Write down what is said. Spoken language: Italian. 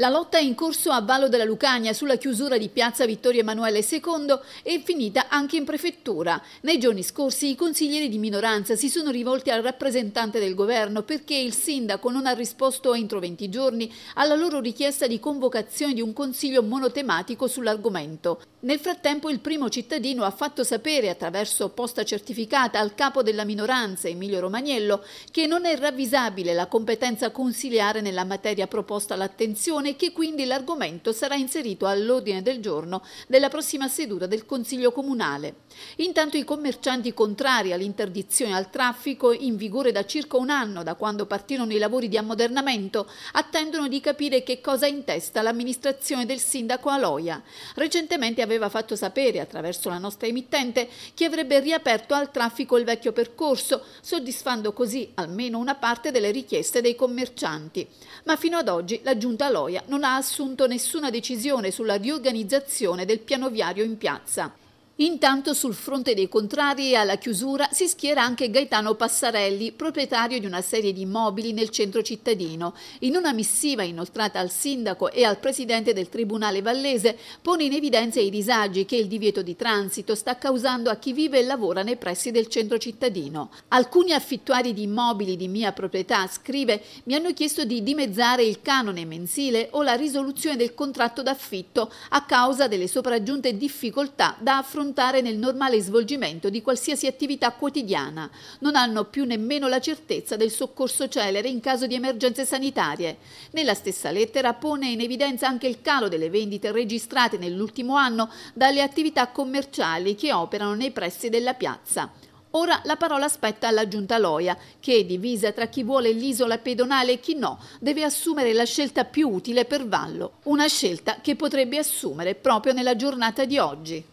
La lotta in corso a Vallo della Lucania sulla chiusura di piazza Vittorio Emanuele II è finita anche in prefettura. Nei giorni scorsi i consiglieri di minoranza si sono rivolti al rappresentante del governo perché il sindaco non ha risposto entro 20 giorni alla loro richiesta di convocazione di un consiglio monotematico sull'argomento. Nel frattempo il primo cittadino ha fatto sapere attraverso posta certificata al capo della minoranza, Emilio Romagnello, che non è ravvisabile la competenza consiliare nella materia proposta all'attenzione e che quindi l'argomento sarà inserito all'ordine del giorno della prossima seduta del Consiglio Comunale. Intanto i commercianti contrari all'interdizione al traffico in vigore da circa un anno da quando partirono i lavori di ammodernamento attendono di capire che cosa ha in testa l'amministrazione del sindaco Aloia. Recentemente aveva fatto sapere attraverso la nostra emittente che avrebbe riaperto al traffico il vecchio percorso, soddisfando così almeno una parte delle richieste dei commercianti. Ma fino ad oggi la giunta Aloia Pistoia non ha assunto nessuna decisione sulla riorganizzazione del piano viario in piazza. Intanto sul fronte dei contrari alla chiusura si schiera anche Gaetano Passarelli, proprietario di una serie di immobili nel centro cittadino. In una missiva inoltrata al sindaco e al presidente del Tribunale Vallese pone in evidenza i disagi che il divieto di transito sta causando a chi vive e lavora nei pressi del centro cittadino. Alcuni affittuari di immobili di mia proprietà, scrive, mi hanno chiesto di dimezzare il canone mensile o la risoluzione del contratto d'affitto a causa delle sopraggiunte difficoltà da affrontare scontare nel normale svolgimento di qualsiasi attività quotidiana. Non hanno più nemmeno la certezza del soccorso celere in caso di emergenze sanitarie. Nella stessa lettera pone in evidenza anche il calo delle vendite registrate nell'ultimo anno dalle attività commerciali che operano nei pressi della piazza. Ora la parola spetta alla giunta Loia, che, divisa tra chi vuole l'isola pedonale e chi no, deve assumere la scelta più utile per Vallo, una scelta che potrebbe assumere proprio nella giornata di oggi.